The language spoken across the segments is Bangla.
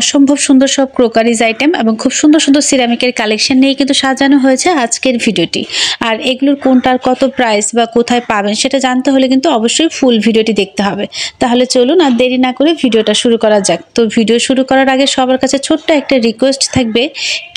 অসম্ভব সুন্দর সব ক্রোকারিজ আইটেম এবং খুব সুন্দর সুন্দর সিরামিকের কালেকশন নিয়ে কিন্তু সাজানো হয়েছে আজকের ভিডিওটি আর এগুলোর কোনটার কত প্রাইস বা কোথায় পাবেন সেটা জানতে হলে কিন্তু অবশ্যই ফুল ভিডিওটি দেখতে হবে তাহলে চলুন আর দেরি না করে ভিডিওটা শুরু করা যাক তো ভিডিও শুরু করার আগে সবার কাছে ছোট্ট একটা রিকোয়েস্ট থাকবে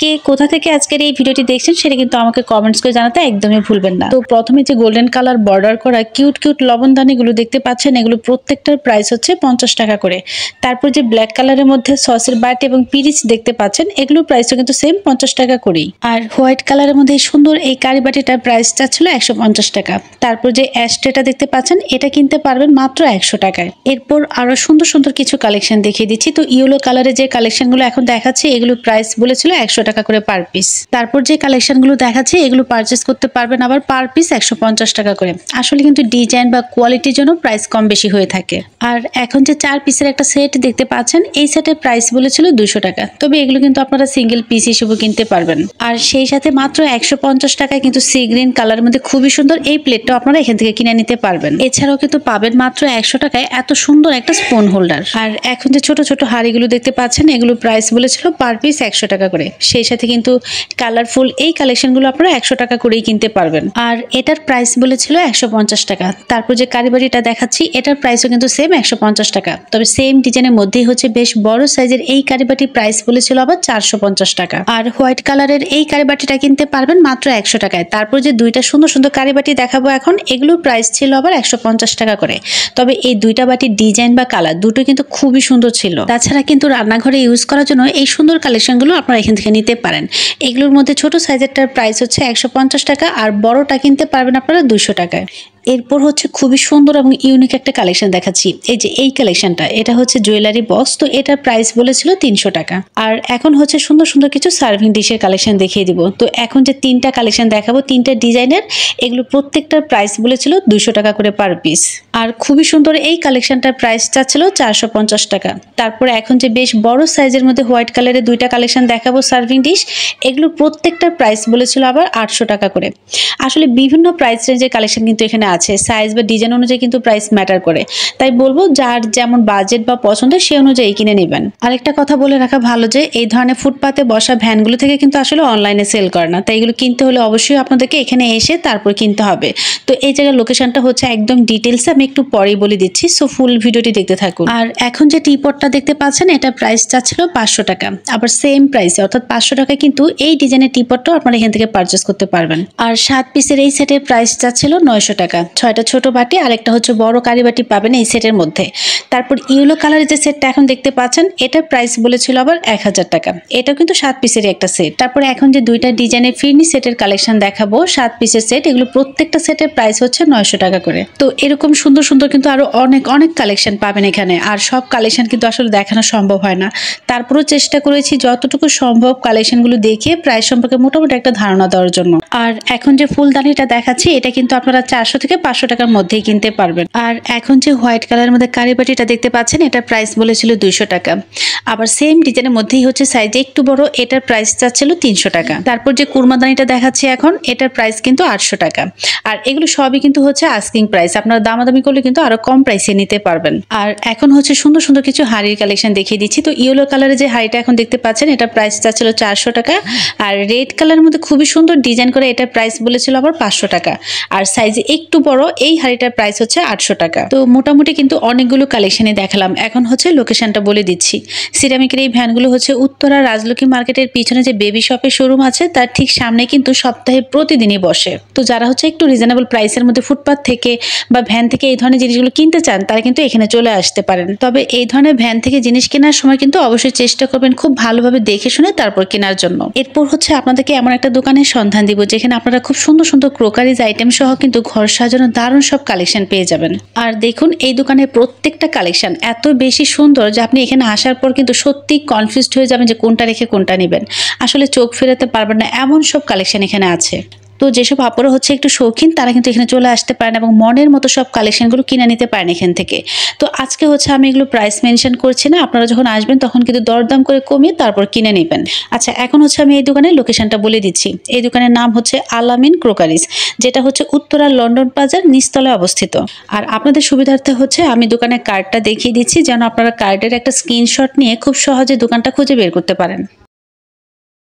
কে কোথা থেকে আজকের এই ভিডিওটি দেখছেন সেটা কিন্তু আমাকে কমেন্টস করে জানাতে একদমই ভুলবেন না তো প্রথমে যে গোল্ডেন কালার বর্ডার করা কিউট কিউট লবণদানিগুলো দেখতে পাচ্ছেন এগুলো প্রত্যেকটার প্রাইস হচ্ছে পঞ্চাশ টাকা করে তারপর যে ব্ল্যাক কালারের মধ্যে সস গ্লাসের বাট এবং পিরিচ দেখতে পাচ্ছেন এগুলোর প্রাইসটা কিন্তু সেম পঞ্চাশ টাকা করেই আর হোয়াইট কালারের মধ্যে সুন্দর এই কারি বাটিটার প্রাইসটা ছিল একশো পঞ্চাশ টাকা তারপর যে অ্যাশট্রেটা দেখতে পাচ্ছেন এটা কিনতে পারবেন মাত্র একশো টাকায় এরপর আরও সুন্দর সুন্দর কিছু কালেকশন দেখিয়ে দিচ্ছি তো ইয়েলো কালারের যে কালেকশনগুলো এখন দেখাচ্ছে এগুলো প্রাইস বলেছিল একশো টাকা করে পার পিস তারপর যে কালেকশনগুলো দেখাচ্ছে এগুলো পারচেস করতে পারবেন আবার পার পিস একশো পঞ্চাশ টাকা করে আসলে কিন্তু ডিজাইন বা কোয়ালিটির জন্য প্রাইস কম বেশি হয়ে থাকে আর এখন যে চার পিসের একটা সেট দেখতে পাচ্ছেন এই সেটের প্রাইস বলেছিল দুশো টাকা তবে এগুলো কিন্তু আপনারা সিঙ্গেল পিস হিসেবে কিনতে পারবেন আর সেই সাথে মাত্র একশো পঞ্চাশ টাকায় কিন্তু সি গ্রিন কালার মধ্যে খুবই সুন্দর এই প্লেটটা আপনারা এখান থেকে কিনে নিতে পারবেন এছাড়াও কিন্তু পাবেন মাত্র একশো টাকায় এত সুন্দর একটা স্পুন হোল্ডার আর এখন যে ছোট ছোট হাড়িগুলো দেখতে পাচ্ছেন এগুলো প্রাইস বলেছিল পার পিস একশো টাকা করে সেই সাথে কিন্তু কালারফুল এই কালেকশনগুলো আপনারা একশো টাকা করেই কিনতে পারবেন আর এটার প্রাইস বলেছিল একশো পঞ্চাশ টাকা তারপর যে কারিবারিটা দেখাচ্ছি এটার প্রাইসও কিন্তু সেম একশো পঞ্চাশ টাকা তবে সেম ডিজাইনের মধ্যেই হচ্ছে বেশ বড় সাইজের এই কারিবাটির প্রাইস বলেছিল আবার চারশো টাকা আর হোয়াইট কালারের এই কারিবাটিটা কিনতে পারবেন মাত্র একশো টাকায় তারপর যে দুইটা সুন্দর সুন্দর কারিবাটি দেখাবো এখন এগুলোর প্রাইস ছিল আবার একশো টাকা করে তবে এই দুইটা বাটির ডিজাইন বা কালার দুটো কিন্তু খুবই সুন্দর ছিল তাছাড়া কিন্তু রান্নাঘরে ইউজ করার জন্য এই সুন্দর কালেকশনগুলো আপনারা এখান থেকে নিতে পারেন এগুলোর মধ্যে ছোট সাইজেরটার প্রাইস হচ্ছে একশো টাকা আর বড়টা কিনতে পারবেন আপনারা দুশো টাকায় এরপর হচ্ছে খুবই সুন্দর এবং ইউনিক একটা কালেকশন দেখাচ্ছি এই যে এই কালেকশনটা এটা হচ্ছে জুয়েলারি বক্স তো এটার প্রাইস বলেছিল তিনশো টাকা আর এখন হচ্ছে সুন্দর সুন্দর কিছু সার্ভিং ডিশের কালেকশন দেখিয়ে দিব তো এখন যে তিনটা কালেকশন দেখাবো তিনটা ডিজাইনের এগুলো প্রত্যেকটার প্রাইস বলেছিল দুশো টাকা করে পার পিস আর খুবই সুন্দর এই কালেকশনটার প্রাইস চাচ্ছিল চারশো পঞ্চাশ টাকা তারপরে এখন যে বেশ বড় সাইজের মধ্যে হোয়াইট কালারের দুইটা কালেকশন দেখাবো সার্ভিং ডিশ এগুলোর প্রত্যেকটার প্রাইস বলেছিল আবার আটশো টাকা করে আসলে বিভিন্ন প্রাইস রেঞ্জের কালেকশন কিন্তু এখানে আছে সাইজ বা ডিজাইন অনুযায়ী কিন্তু প্রাইস ম্যাটার করে তাই বলবো যার যেমন বাজেট বা পছন্দ সে অনুযায়ী কিনে নেবেন আরেকটা কথা বলে রাখা ভালো যে এই ধরনের ফুটপাতে বসা ভ্যানগুলো থেকে কিন্তু আসলে অনলাইনে সেল করে না তাই এগুলো কিনতে হলে অবশ্যই আপনাদেরকে এখানে এসে তারপর কিনতে হবে তো এই জায়গার লোকেশনটা হচ্ছে একদম ডিটেলসে আমি একটু পরেই বলে দিচ্ছি সো ফুল ভিডিওটি দেখতে থাকুন আর এখন যে টিপটটা দেখতে পাচ্ছেন এটা প্রাইস চাচ্ছিল পাঁচশো টাকা আবার সেম প্রাইসে অর্থাৎ পাঁচশো টাকা কিন্তু এই ডিজাইনের টিপটটাও আপনারা এখান থেকে পারচেস করতে পারবেন আর সাত পিসের এই সেটের প্রাইস চাচ্ছিল নয়শো টাকা ছয়টা ছোট বাটি আর একটা হচ্ছে বড় কারি বাটি পাবেন এই সেটের মধ্যে তারপর ইয়েলো কালারের যে সেটটা এখন দেখতে পাচ্ছেন এটার প্রাইস বলেছিল আবার এক হাজার টাকা এটা কিন্তু সাত পিসেরই একটা সেট তারপর এখন যে দুইটা ডিজাইনের ফিরনি সেটের কালেকশন দেখাবো সাত পিসের সেট এগুলো প্রত্যেকটা সেটের প্রাইস হচ্ছে নয়শো টাকা করে তো এরকম সুন্দর সুন্দর কিন্তু আরও অনেক অনেক কালেকশন পাবেন এখানে আর সব কালেকশন কিন্তু আসলে দেখানো সম্ভব হয় না তারপরেও চেষ্টা করেছি যতটুকু সম্ভব কালেকশনগুলো দেখে প্রাইস সম্পর্কে মোটামুটি একটা ধারণা দেওয়ার জন্য আর এখন যে ফুলদানিটা দেখাচ্ছি এটা কিন্তু আপনারা চারশো থেকে পাঁচশো টাকার মধ্যেই কিনতে পারবেন আর এখন যে হোয়াইট কালারের মধ্যে কারিবাটিটা দেখতে পাচ্ছেন এটা প্রাইস বলেছিল দুইশো টাকা আবার সেম ডিজাইনের মধ্যেই হচ্ছে সাইজে একটু বড় এটার প্রাইস চাচ্ছিল তিনশো টাকা তারপর যে কুরমাদানিটা দেখাচ্ছে এখন এটার প্রাইস কিন্তু আটশো টাকা আর এগুলো সবই কিন্তু হচ্ছে আস্কিং প্রাইস আপনারা দামাদামি করলে কিন্তু আরও কম প্রাইসে নিতে পারবেন আর এখন হচ্ছে সুন্দর সুন্দর কিছু হাড়ির কালেকশন দেখিয়ে দিচ্ছি তো ইয়েলো কালারের যে হাড়িটা এখন দেখতে পাচ্ছেন এটার প্রাইস চাচ্ছিল চারশো টাকা আর রেড কালারের মধ্যে খুবই সুন্দর ডিজাইন করে এটার প্রাইস বলেছিল আবার পাঁচশো টাকা আর সাইজে একটু বড় এই হাড়িটার প্রাইস হচ্ছে আটশো টাকা তো মোটামুটি কিন্তু অনেকগুলো কালেকশনে দেখালাম এখন হচ্ছে লোকেশনটা বলে দিচ্ছি সিরামিকের এই ভ্যানগুলো হচ্ছে উত্তরা রাজলক্ষ্মী মার্কেটের পিছনে যে বেবি শপের শোরুম আছে তার ঠিক সামনে কিন্তু সপ্তাহে প্রতিদিনই বসে তো যারা হচ্ছে একটু রিজনেবল প্রাইসের মধ্যে ফুটপাথ থেকে বা ভ্যান থেকে এই ধরনের জিনিসগুলো কিনতে চান তারা কিন্তু এখানে চলে আসতে পারেন তবে এই ধরনের ভ্যান থেকে জিনিস কেনার সময় কিন্তু অবশ্যই চেষ্টা করবেন খুব ভালোভাবে দেখে শুনে তারপর কেনার জন্য এরপর হচ্ছে আপনাদেরকে এমন একটা দোকানের সন্ধান দিব যেখানে আপনারা খুব সুন্দর সুন্দর ক্রোকারিজ আইটেম সহ কিন্তু ঘর সাজানো দারুণ সব কালেকশন পেয়ে যাবেন আর দেখুন এই দোকানের প্রত্যেকটা কালেকশন এত বেশি সুন্দর যে আপনি এখানে আসার পর কিন্তু কিন্তু সত্যি কনফিউজড হয়ে যাবেন যে কোনটা রেখে কোনটা নেবেন আসলে চোখ ফেরাতে পারবেন না এমন সব কালেকশন এখানে আছে তো যেসব আপরা হচ্ছে একটু শৌখিন তারা কিন্তু এখানে চলে আসতে পারেন এবং মনের মতো সব কালেকশনগুলো কিনে নিতে পারেন এখান থেকে তো আজকে হচ্ছে আমি এগুলো প্রাইস মেনশন করছি না আপনারা যখন আসবেন তখন কিন্তু দরদাম করে কমিয়ে তারপর কিনে নেবেন আচ্ছা এখন হচ্ছে আমি এই দোকানের লোকেশনটা বলে দিচ্ছি এই দোকানের নাম হচ্ছে আলামিন ক্রোকারিস যেটা হচ্ছে উত্তরা লন্ডন বাজার নিচতলায় অবস্থিত আর আপনাদের সুবিধার্থে হচ্ছে আমি দোকানের কার্ডটা দেখিয়ে দিচ্ছি যেন আপনারা কার্ডের একটা স্ক্রিনশট নিয়ে খুব সহজে দোকানটা খুঁজে বের করতে পারেন